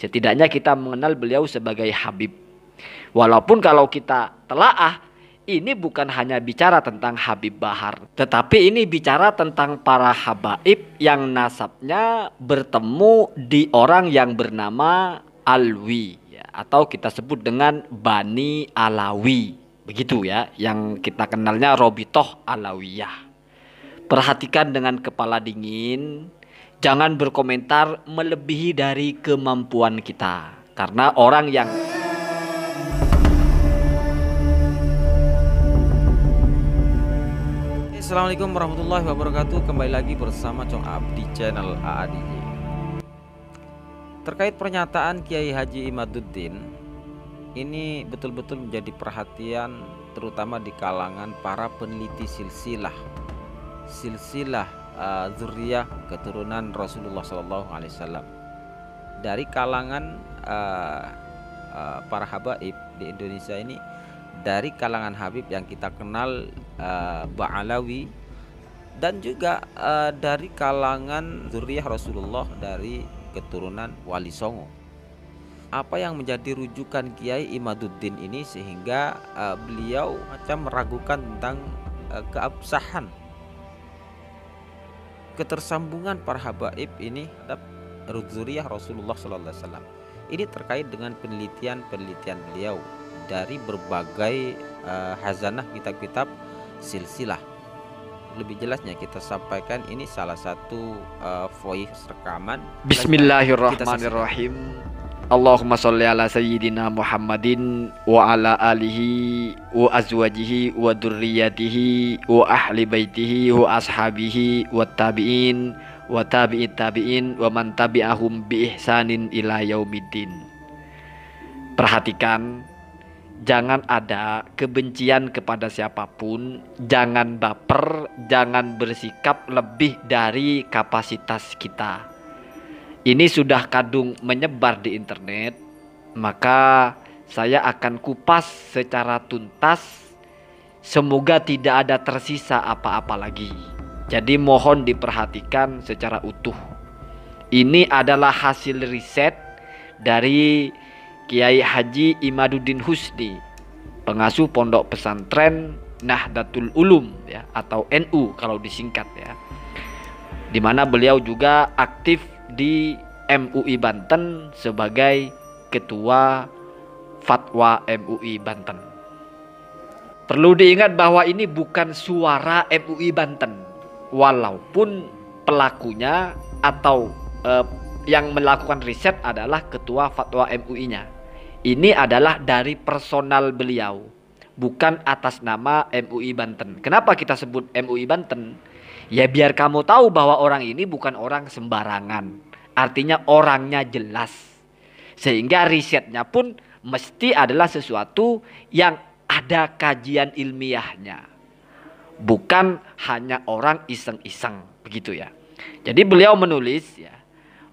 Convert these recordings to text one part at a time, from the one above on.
Setidaknya kita mengenal beliau sebagai Habib. Walaupun kalau kita telaah ini bukan hanya bicara tentang Habib Bahar, tetapi ini bicara tentang para habaib yang nasabnya bertemu di orang yang bernama Alwi ya, atau kita sebut dengan Bani Alawi. Begitu ya, yang kita kenalnya Robitoh Alawiyah. Perhatikan dengan kepala dingin jangan berkomentar melebihi dari kemampuan kita karena orang yang Assalamualaikum warahmatullahi wabarakatuh Kembali lagi bersama Cong Abdi channel AADJ Terkait pernyataan Kiai Haji Imaduddin Ini betul-betul menjadi perhatian Terutama di kalangan para peneliti silsilah Silsilah uh, zuriyah keturunan Rasulullah Sallallahu Alaihi Wasallam dari kalangan uh, uh, para habaib di Indonesia ini dari kalangan Habib yang kita kenal uh, Ba'alawi dan juga uh, dari kalangan zuriyah Rasulullah dari keturunan Wali Songo. Apa yang menjadi rujukan Kiai Imaduddin ini sehingga uh, beliau macam meragukan tentang uh, keabsahan ketersambungan para habaib ini terhadap zuriyah Rasulullah SAW ini terkait dengan penelitian-penelitian beliau dari berbagai uh, hazanah kitab-kitab silsilah lebih jelasnya kita sampaikan ini salah satu uh, eh, voice rekaman Bismillahirrahmanirrahim Allahumma salli ala sayyidina Muhammadin wa ala alihi wa azwajihi wa durriyatihi wa ahli baitihi wa ashabihi wa tabi'in wa tabi'it tabi'in wa man tabi'ahum bi ihsanin ila yaumiddin. Perhatikan jangan ada kebencian kepada siapapun, jangan baper, jangan bersikap lebih dari kapasitas kita ini sudah kadung menyebar di internet, maka saya akan kupas secara tuntas. Semoga tidak ada tersisa apa-apa lagi. Jadi mohon diperhatikan secara utuh. Ini adalah hasil riset dari Kiai Haji Imaduddin Husni, pengasuh pondok pesantren Nahdlatul Ulum ya atau NU kalau disingkat ya. Di mana beliau juga aktif di MUI Banten sebagai ketua fatwa MUI Banten. Perlu diingat bahwa ini bukan suara MUI Banten, walaupun pelakunya atau eh, yang melakukan riset adalah ketua fatwa MUI-nya. Ini adalah dari personal beliau, bukan atas nama MUI Banten. Kenapa kita sebut MUI Banten? Ya biar kamu tahu bahwa orang ini bukan orang sembarangan. Artinya orangnya jelas. Sehingga risetnya pun mesti adalah sesuatu yang ada kajian ilmiahnya. Bukan hanya orang iseng-iseng begitu ya. Jadi beliau menulis ya,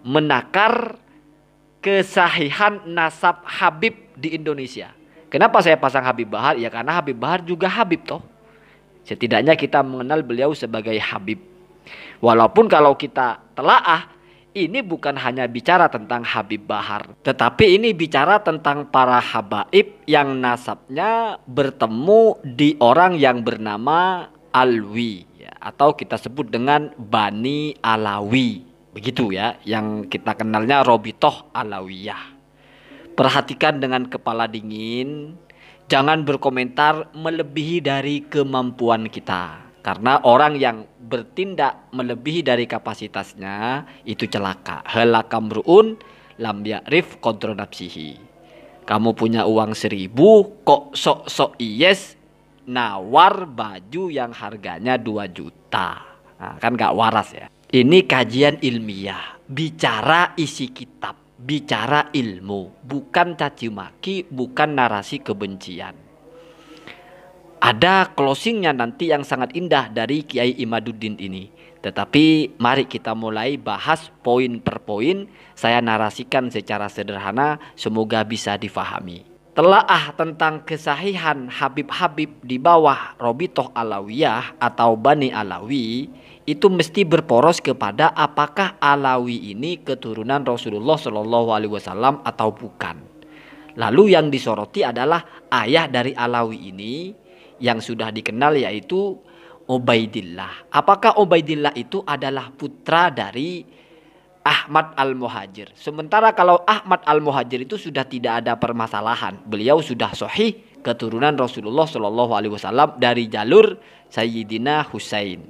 menakar kesahihan nasab Habib di Indonesia. Kenapa saya pasang Habib Bahar? Ya karena Habib Bahar juga Habib toh. Setidaknya kita mengenal beliau sebagai Habib. Walaupun kalau kita telaah ini bukan hanya bicara tentang Habib Bahar, tetapi ini bicara tentang para habaib yang nasabnya bertemu di orang yang bernama Alwi ya, atau kita sebut dengan Bani Alawi. Begitu ya, yang kita kenalnya Robitoh Alawiyah. Perhatikan dengan kepala dingin jangan berkomentar melebihi dari kemampuan kita. Karena orang yang bertindak melebihi dari kapasitasnya itu celaka. Helakamruun lam ya'rif kontrol nafsihi. Kamu punya uang seribu kok sok-sok yes nawar baju yang harganya 2 juta. Nah, kan gak waras ya. Ini kajian ilmiah, bicara isi kitab bicara ilmu, bukan caci maki, bukan narasi kebencian. Ada closingnya nanti yang sangat indah dari Kiai Imaduddin ini. Tetapi mari kita mulai bahas poin per poin. Saya narasikan secara sederhana, semoga bisa difahami. Telaah tentang kesahihan Habib-Habib di bawah Robitoh Alawiyah atau Bani Alawi itu mesti berporos kepada apakah Alawi ini keturunan Rasulullah Shallallahu Alaihi Wasallam atau bukan. Lalu yang disoroti adalah ayah dari Alawi ini yang sudah dikenal yaitu Ubaidillah. Apakah Ubaidillah itu adalah putra dari Ahmad Al-Muhajir. Sementara kalau Ahmad Al-Muhajir itu sudah tidak ada permasalahan. Beliau sudah sohih keturunan Rasulullah Shallallahu Alaihi Wasallam dari jalur Sayyidina Husain.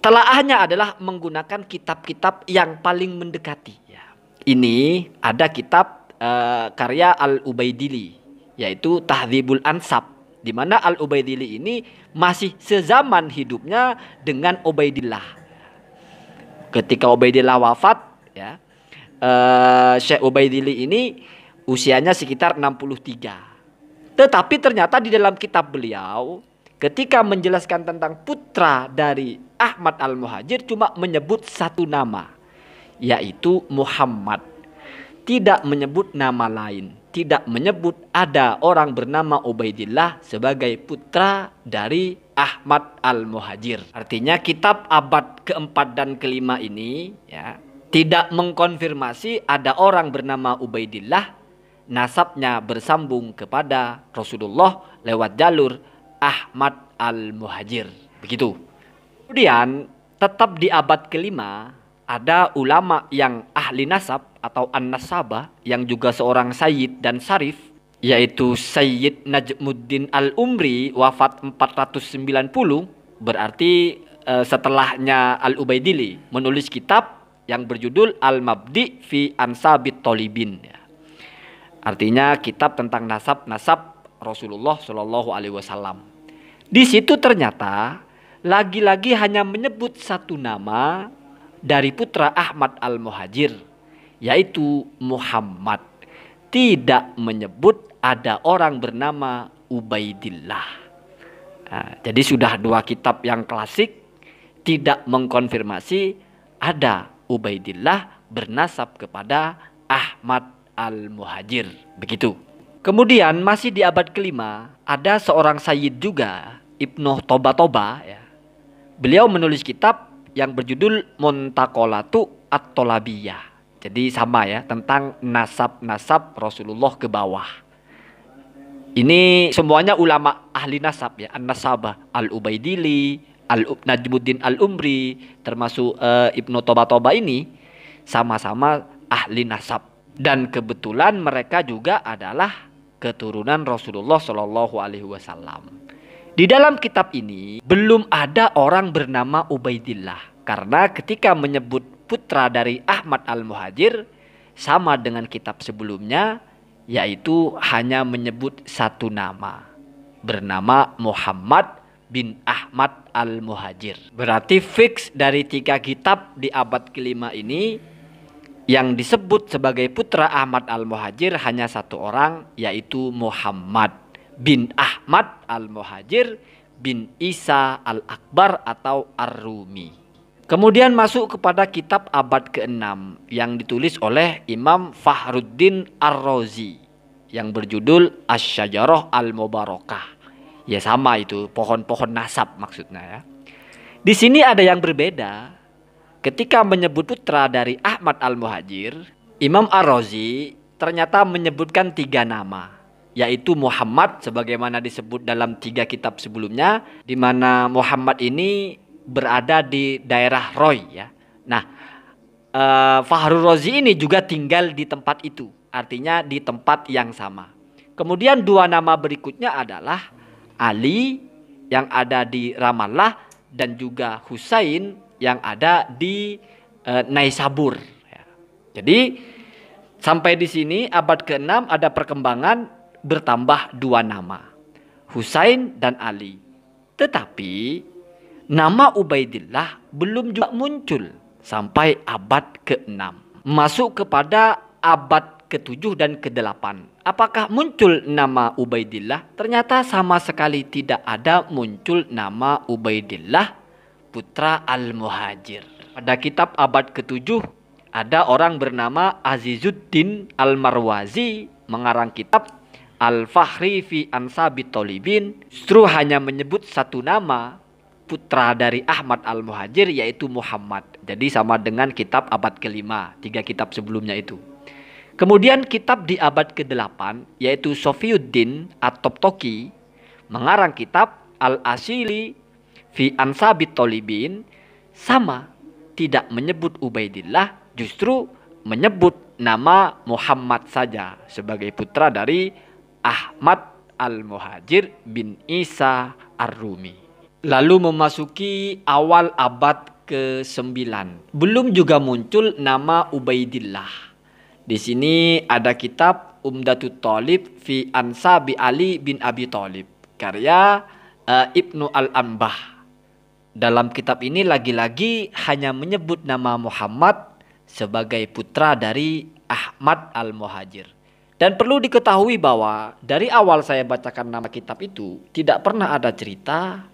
Telaahnya adalah menggunakan kitab-kitab yang paling mendekati. Ya. Ini ada kitab uh, karya Al Ubaidili yaitu Tahdzibul Ansab di mana Al Ubaidili ini masih sezaman hidupnya dengan Ubaidillah. Ketika Ubaidillah wafat, ya uh, Syekh Ubaidili ini usianya sekitar 63. Tetapi ternyata di dalam kitab beliau ketika menjelaskan tentang putra dari Ahmad Al-Muhajir cuma menyebut satu nama yaitu Muhammad. Tidak menyebut nama lain, tidak menyebut ada orang bernama Ubaidillah sebagai putra dari Ahmad Al-Muhajir. Artinya kitab abad keempat dan kelima ini ya tidak mengkonfirmasi ada orang bernama Ubaidillah nasabnya bersambung kepada Rasulullah lewat jalur Ahmad Al-Muhajir. Begitu. Kemudian tetap di abad kelima ada ulama yang ahli nasab atau an-nasabah yang juga seorang sayyid dan sarif yaitu Sayyid Najmuddin Al-Umri wafat 490 berarti eh, setelahnya Al-Ubaidili menulis kitab yang berjudul Al-Mabdi fi Ansabit Tolibin artinya kitab tentang nasab-nasab Rasulullah Shallallahu Alaihi Wasallam. Di situ ternyata lagi-lagi hanya menyebut satu nama dari putra Ahmad Al Muhajir, yaitu Muhammad. Tidak menyebut ada orang bernama Ubaidillah. Nah, jadi sudah dua kitab yang klasik tidak mengkonfirmasi ada Ubaidillah bernasab kepada Ahmad Al Muhajir. Begitu. Kemudian masih di abad kelima ada seorang sayyid juga Ibnu Toba Toba ya. Beliau menulis kitab yang berjudul Montakolatu At-Tolabiyah. Jadi sama ya tentang nasab-nasab Rasulullah ke bawah. Ini semuanya ulama ahli nasab ya, An-Nasabah, Al-Ubaidili, Al Najmuddin Al-Umri, termasuk uh, Ibnu Toba-Toba ini sama-sama ahli nasab dan kebetulan mereka juga adalah keturunan Rasulullah Shallallahu Alaihi Wasallam. Di dalam kitab ini belum ada orang bernama Ubaidillah karena ketika menyebut putra dari Ahmad Al Muhajir sama dengan kitab sebelumnya yaitu hanya menyebut satu nama bernama Muhammad bin Ahmad Al Muhajir. Berarti fix dari tiga kitab di abad kelima ini yang disebut sebagai putra Ahmad Al-Muhajir hanya satu orang yaitu Muhammad bin Ahmad Al-Muhajir bin Isa Al-Akbar atau Ar-Rumi. Kemudian masuk kepada kitab abad ke-6 yang ditulis oleh Imam Fahruddin Ar-Razi yang berjudul Asy-Syajarah Al-Mubarakah. Ya sama itu, pohon-pohon nasab maksudnya ya. Di sini ada yang berbeda Ketika menyebut putra dari Ahmad Al-Muhajir, Imam Ar-Razi ternyata menyebutkan tiga nama, yaitu Muhammad sebagaimana disebut dalam tiga kitab sebelumnya, di mana Muhammad ini berada di daerah Roy ya. Nah, eh, Fahrul Razi ini juga tinggal di tempat itu, artinya di tempat yang sama. Kemudian dua nama berikutnya adalah Ali yang ada di Ramallah dan juga Husain yang ada di e, Naisabur. Ya. Jadi sampai di sini abad ke-6 ada perkembangan bertambah dua nama. Husain dan Ali. Tetapi nama Ubaidillah belum juga muncul sampai abad ke-6. Masuk kepada abad ke-7 dan ke-8. Apakah muncul nama Ubaidillah? Ternyata sama sekali tidak ada muncul nama Ubaidillah putra Al-Muhajir. Pada kitab abad ke-7 ada orang bernama Azizuddin Al-Marwazi mengarang kitab Al-Fahri fi Ansabi Tolibin justru hanya menyebut satu nama putra dari Ahmad Al-Muhajir yaitu Muhammad. Jadi sama dengan kitab abad kelima, tiga kitab sebelumnya itu. Kemudian kitab di abad ke-8 yaitu Sofiuddin At-Toptoki mengarang kitab Al-Asili fi ansabit tolibin sama tidak menyebut Ubaidillah justru menyebut nama Muhammad saja sebagai putra dari Ahmad al-Muhajir bin Isa ar-Rumi. Lalu memasuki awal abad ke sembilan Belum juga muncul nama Ubaidillah. Di sini ada kitab Umdatut Talib fi Ansabi Ali bin Abi Talib. Karya uh, Ibnu Al-Ambah dalam kitab ini lagi-lagi hanya menyebut nama Muhammad sebagai putra dari Ahmad Al-Muhajir. Dan perlu diketahui bahwa dari awal saya bacakan nama kitab itu tidak pernah ada cerita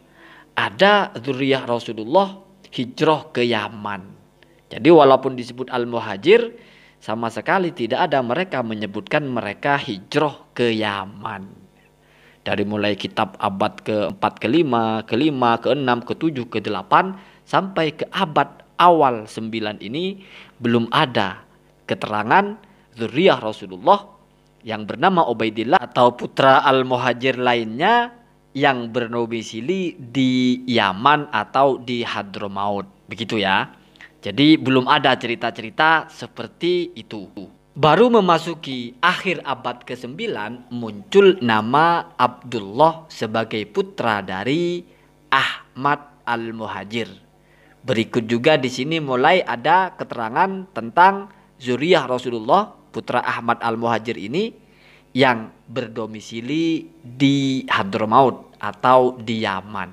ada zuriyah Rasulullah hijrah ke Yaman. Jadi walaupun disebut Al-Muhajir sama sekali tidak ada mereka menyebutkan mereka hijrah ke Yaman dari mulai kitab abad ke-4, ke-5, ke-5, ke-6, ke-7, ke-8 sampai ke abad awal 9 ini belum ada keterangan zuriyah Rasulullah yang bernama Ubaidillah atau putra Al-Muhajir lainnya yang bernobisili di Yaman atau di Hadramaut. Begitu ya. Jadi belum ada cerita-cerita seperti itu. Baru memasuki akhir abad ke-9 muncul nama Abdullah sebagai putra dari Ahmad Al-Muhajir. Berikut juga di sini mulai ada keterangan tentang zuriah Rasulullah putra Ahmad Al-Muhajir ini yang berdomisili di Hadramaut atau di Yaman.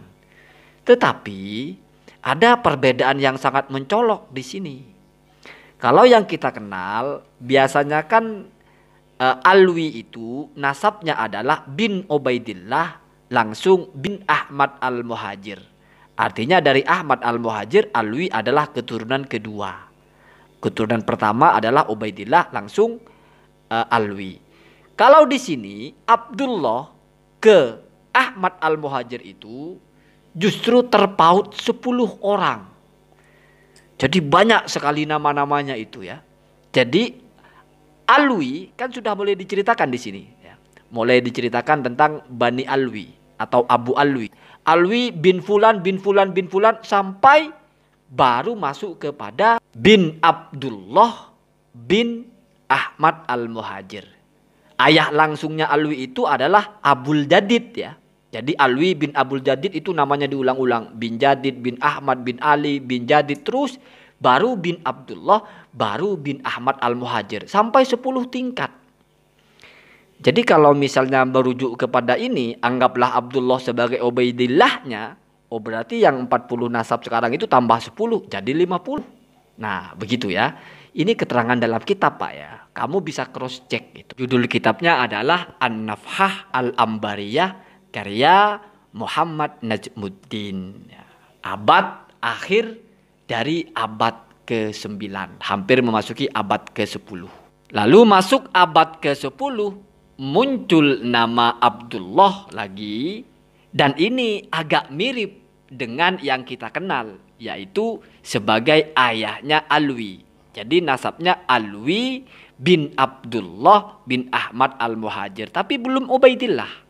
Tetapi ada perbedaan yang sangat mencolok di sini kalau yang kita kenal biasanya kan uh, Alwi itu nasabnya adalah bin Ubaidillah langsung bin Ahmad al-Muhajir. Artinya dari Ahmad al-Muhajir Alwi adalah keturunan kedua. Keturunan pertama adalah Ubaidillah langsung uh, Alwi. Kalau di sini Abdullah ke Ahmad al-Muhajir itu justru terpaut 10 orang jadi banyak sekali nama-namanya itu ya. Jadi Alwi kan sudah mulai diceritakan di sini. Ya. Mulai diceritakan tentang Bani Alwi atau Abu Alwi. Alwi bin Fulan bin Fulan bin Fulan sampai baru masuk kepada bin Abdullah bin Ahmad al-Muhajir. Ayah langsungnya Alwi itu adalah Abul Jadid ya. Jadi Alwi bin Abdul Jadid itu namanya diulang-ulang. Bin Jadid, bin Ahmad, bin Ali, bin Jadid. Terus baru bin Abdullah, baru bin Ahmad Al-Muhajir. Sampai 10 tingkat. Jadi kalau misalnya merujuk kepada ini, anggaplah Abdullah sebagai obaidillahnya. Oh berarti yang 40 nasab sekarang itu tambah 10, jadi 50. Nah begitu ya. Ini keterangan dalam kitab Pak ya. Kamu bisa cross check gitu. Judul kitabnya adalah An-Nafhah Al-Ambariyah karya Muhammad Najmuddin ya, abad akhir dari abad ke-9 hampir memasuki abad ke-10 lalu masuk abad ke-10 muncul nama Abdullah lagi dan ini agak mirip dengan yang kita kenal yaitu sebagai ayahnya Alwi jadi nasabnya Alwi bin Abdullah bin Ahmad al-Muhajir tapi belum Ubaidillah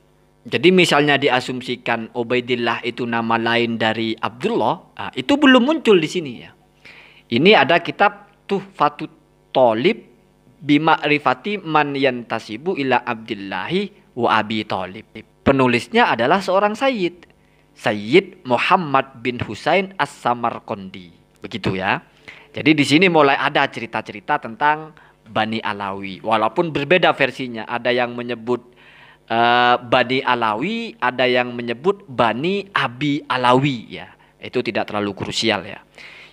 jadi misalnya diasumsikan Ubaidillah itu nama lain dari Abdullah, nah, itu belum muncul di sini ya. Ini ada kitab Tuhfatut Talib bimakrifati man yantasibu ila Abdillahi wa Abi Talib. Penulisnya adalah seorang Sayyid. Sayyid Muhammad bin Husain As-Samarkondi. Begitu ya. Jadi di sini mulai ada cerita-cerita tentang Bani Alawi. Walaupun berbeda versinya. Ada yang menyebut Eh, Bani Alawi, ada yang menyebut Bani Abi Alawi ya. Itu tidak terlalu krusial ya.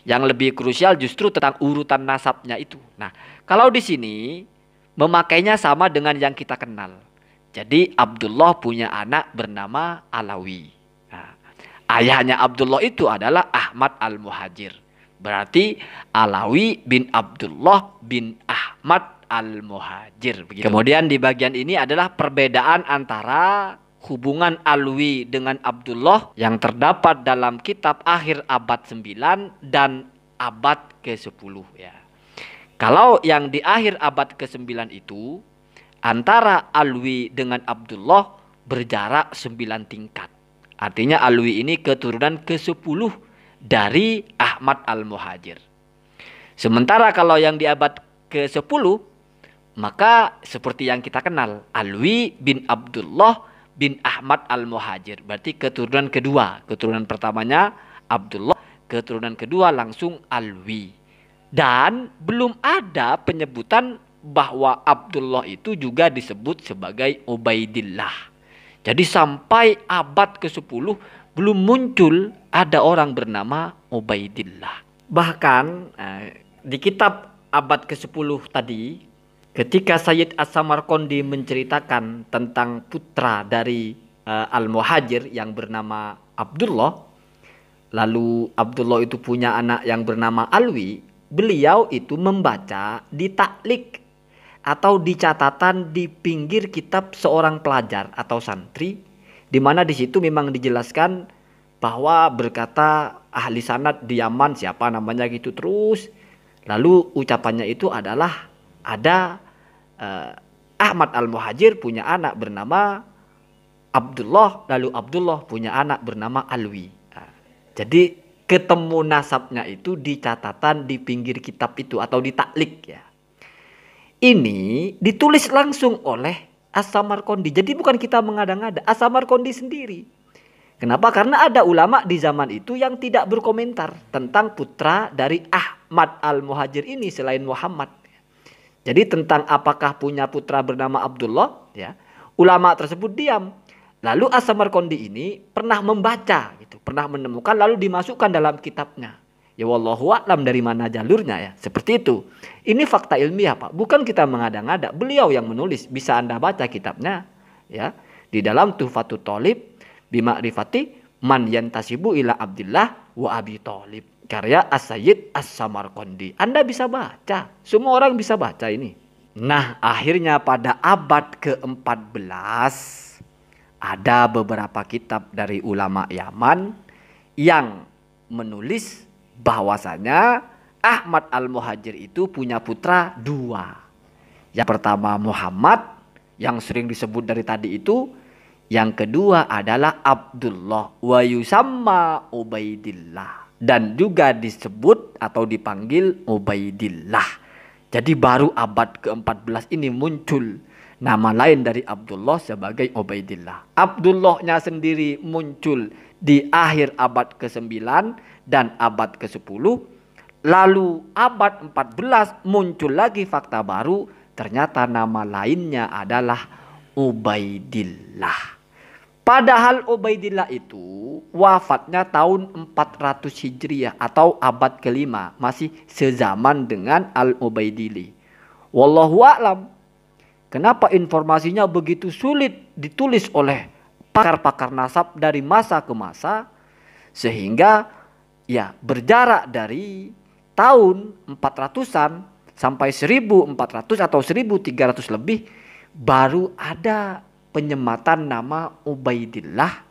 Yang lebih krusial justru tentang urutan nasabnya itu. Nah, kalau di sini memakainya sama dengan yang kita kenal. Jadi Abdullah punya anak bernama Alawi. Nah, ayahnya Abdullah itu adalah Ahmad Al-Muhajir. Berarti Alawi bin Abdullah bin Ahmad al-muhajir. Kemudian di bagian ini adalah perbedaan antara hubungan Alwi dengan Abdullah yang terdapat dalam kitab akhir abad 9 dan abad ke-10 ya. Kalau yang di akhir abad ke-9 itu antara Alwi dengan Abdullah berjarak 9 tingkat. Artinya Alwi ini keturunan ke-10 dari Ahmad Al-Muhajir. Sementara kalau yang di abad ke-10 maka seperti yang kita kenal, Alwi bin Abdullah bin Ahmad al-Muhajir. Berarti keturunan kedua. Keturunan pertamanya Abdullah, keturunan kedua langsung Alwi. Dan belum ada penyebutan bahwa Abdullah itu juga disebut sebagai Ubaidillah. Jadi sampai abad ke-10 belum muncul ada orang bernama Ubaidillah. Bahkan eh, di kitab abad ke-10 tadi Ketika Sayyid As-Samarkandi menceritakan tentang putra dari uh, Al-Muhajir yang bernama Abdullah, lalu Abdullah itu punya anak yang bernama Alwi, beliau itu membaca di taklik atau di catatan di pinggir kitab seorang pelajar atau santri di mana di situ memang dijelaskan bahwa berkata ahli sanad di Yaman siapa namanya gitu terus lalu ucapannya itu adalah ada uh, Ahmad Al-Muhajir punya anak bernama Abdullah, lalu Abdullah punya anak bernama Alwi. Nah, jadi ketemu nasabnya itu di catatan di pinggir kitab itu atau di taklik ya. Ini ditulis langsung oleh Asamar Kondi. Jadi bukan kita mengada-ngada, Asamar Kondi sendiri. Kenapa? Karena ada ulama di zaman itu yang tidak berkomentar tentang putra dari Ahmad Al-Muhajir ini selain Muhammad. Jadi tentang apakah punya putra bernama Abdullah, ya. Ulama tersebut diam. Lalu As-Samarqandi ini pernah membaca gitu, pernah menemukan lalu dimasukkan dalam kitabnya. Ya wallahu a'lam dari mana jalurnya ya. Seperti itu. Ini fakta ilmiah, Pak. Bukan kita mengada-ngada. Beliau yang menulis. Bisa Anda baca kitabnya ya. Di dalam Tuhfatut Thalib bi Ma'rifati Man yantasibu ila Abdullah wa Abi Thalib. Karya As-Sayyid As-Samarqandi. Anda bisa baca. Semua orang bisa baca ini. Nah, akhirnya pada abad ke-14 ada beberapa kitab dari ulama Yaman yang menulis bahwasanya Ahmad Al-Muhajir itu punya putra dua. Yang pertama Muhammad yang sering disebut dari tadi itu yang kedua adalah Abdullah wa yusamma Ubaidillah dan juga disebut atau dipanggil Ubaidillah. Jadi baru abad ke-14 ini muncul nama lain dari Abdullah sebagai Ubaidillah. Abdullahnya sendiri muncul di akhir abad ke-9 dan abad ke-10. Lalu abad 14 muncul lagi fakta baru ternyata nama lainnya adalah Ubaidillah. Padahal Ubaidillah itu wafatnya tahun 400 Hijriah atau abad kelima, masih sezaman dengan Al-Ubaidili. Wallahu a'lam. Kenapa informasinya begitu sulit ditulis oleh pakar-pakar nasab dari masa ke masa sehingga ya berjarak dari tahun 400-an sampai 1400 atau 1300 lebih baru ada penyematan nama Ubaidillah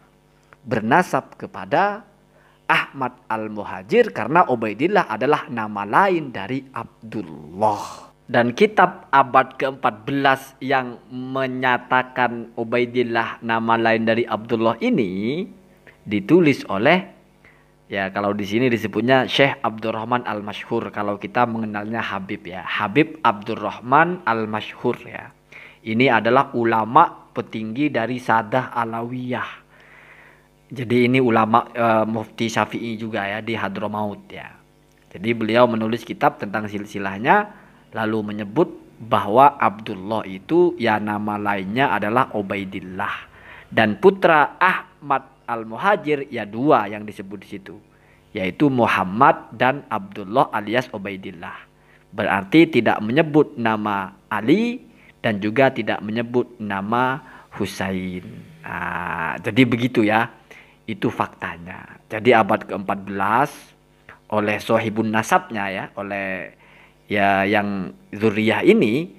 bernasab kepada Ahmad Al-Muhajir karena Ubaidillah adalah nama lain dari Abdullah. Dan kitab abad ke-14 yang menyatakan Ubaidillah nama lain dari Abdullah ini ditulis oleh ya kalau di sini disebutnya Syekh Abdurrahman Al-Mashhur kalau kita mengenalnya Habib ya. Habib Abdurrahman Al-Mashhur ya. Ini adalah ulama petinggi dari Sadah Alawiyah. Jadi ini ulama uh, Mufti Syafi'i juga ya di Hadramaut ya. Jadi beliau menulis kitab tentang silsilahnya lalu menyebut bahwa Abdullah itu ya nama lainnya adalah Ubaidillah dan putra Ahmad Al-Muhajir ya dua yang disebut di situ yaitu Muhammad dan Abdullah alias Ubaidillah. Berarti tidak menyebut nama Ali dan juga tidak menyebut nama Husain. Nah, jadi begitu ya. Itu faktanya. Jadi abad ke-14 oleh sohibun nasabnya ya, oleh ya yang zuriyah ini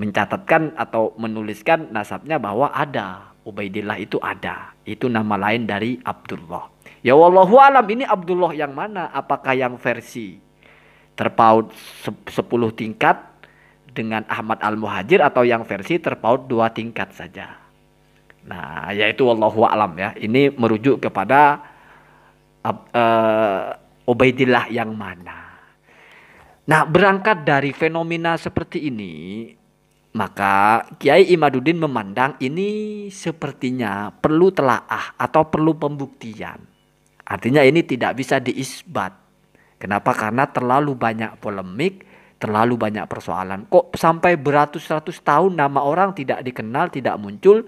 mencatatkan atau menuliskan nasabnya bahwa ada Ubaidillah itu ada. Itu nama lain dari Abdullah. Ya wallahu alam ini Abdullah yang mana? Apakah yang versi terpaut 10 tingkat dengan Ahmad Al-Muhajir atau yang versi terpaut dua tingkat saja. Nah, yaitu wallahu alam ya. Ini merujuk kepada uh, Ubaidillah yang mana. Nah, berangkat dari fenomena seperti ini, maka Kiai Imaduddin memandang ini sepertinya perlu telaah atau perlu pembuktian. Artinya ini tidak bisa diisbat. Kenapa? Karena terlalu banyak polemik terlalu banyak persoalan. Kok sampai beratus-ratus tahun nama orang tidak dikenal, tidak muncul,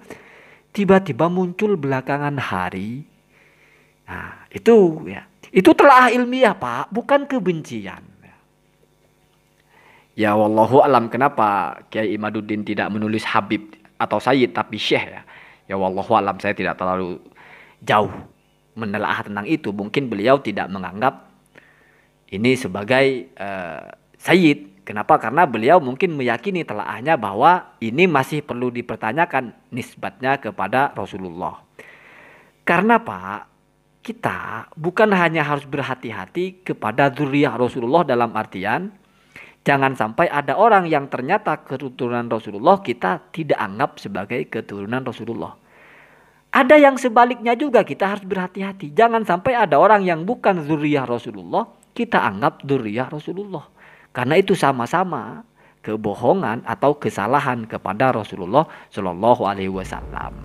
tiba-tiba muncul belakangan hari. Nah, itu ya. Itu telah ilmiah, Pak, bukan kebencian. Ya wallahu alam kenapa Kiai Imaduddin tidak menulis Habib atau Sayyid tapi Syekh ya. Ya wallahu alam saya tidak terlalu jauh menelaah tentang itu. Mungkin beliau tidak menganggap ini sebagai uh, Sayyid. Kenapa? Karena beliau mungkin meyakini telaahnya bahwa ini masih perlu dipertanyakan nisbatnya kepada Rasulullah. Karena Pak, kita bukan hanya harus berhati-hati kepada zuriyah Rasulullah dalam artian jangan sampai ada orang yang ternyata keturunan Rasulullah kita tidak anggap sebagai keturunan Rasulullah. Ada yang sebaliknya juga kita harus berhati-hati. Jangan sampai ada orang yang bukan zuriyah Rasulullah kita anggap zuriyah Rasulullah. Karena itu sama-sama kebohongan atau kesalahan kepada Rasulullah Shallallahu Alaihi Wasallam.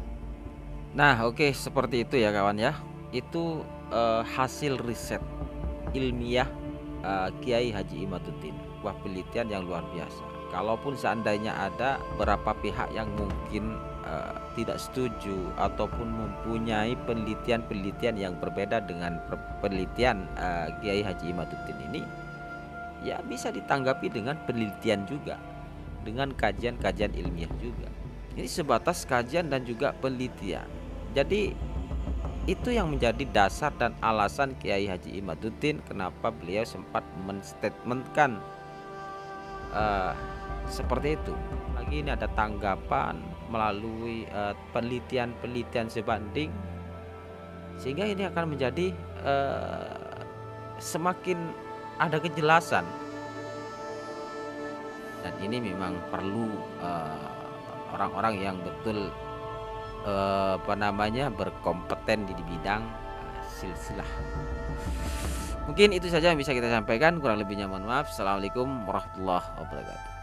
Nah, oke okay, seperti itu ya kawan ya. Itu uh, hasil riset ilmiah uh, Kiai Haji Imaduddin. Wah penelitian yang luar biasa. Kalaupun seandainya ada berapa pihak yang mungkin uh, tidak setuju ataupun mempunyai penelitian-penelitian yang berbeda dengan penelitian uh, Kiai Haji Imaduddin ini, ya bisa ditanggapi dengan penelitian juga dengan kajian-kajian ilmiah juga ini sebatas kajian dan juga penelitian jadi itu yang menjadi dasar dan alasan Kiai Haji Imaduddin kenapa beliau sempat menstatementkan uh, seperti itu lagi ini ada tanggapan melalui eh, penelitian-penelitian uh, sebanding sehingga ini akan menjadi uh, semakin ada kejelasan. Dan ini memang perlu eh, orang-orang uh, yang betul uh, apa namanya berkompeten di, bidang eh, silsilah. Mungkin itu saja yang bisa kita sampaikan. Kurang lebihnya mohon maaf. Assalamualaikum warahmatullahi wabarakatuh.